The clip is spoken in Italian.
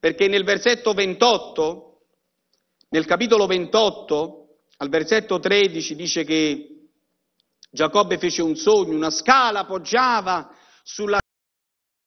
Perché nel versetto 28, nel capitolo 28, al versetto 13 dice che Giacobbe fece un sogno, una scala poggiava sulla